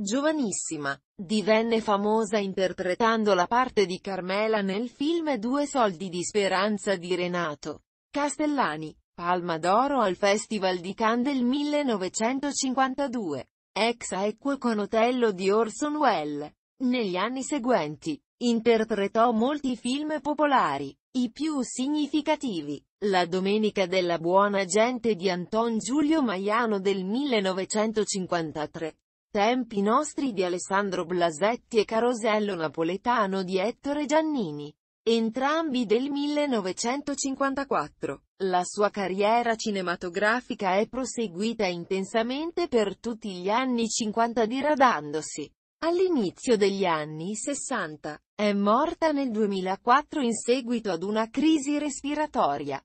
Giovanissima, divenne famosa interpretando la parte di Carmela nel film Due soldi di speranza di Renato Castellani, Palma d'Oro al Festival di Cannes del 1952, ex aequo con Otello di Orson Welles. Negli anni seguenti, interpretò molti film popolari, i più significativi, La Domenica della Buona Gente di Anton Giulio Maiano del 1953, Tempi nostri di Alessandro Blasetti e Carosello Napoletano di Ettore Giannini. Entrambi del 1954. La sua carriera cinematografica è proseguita intensamente per tutti gli anni 50 diradandosi. All'inizio degli anni 60, è morta nel 2004 in seguito ad una crisi respiratoria.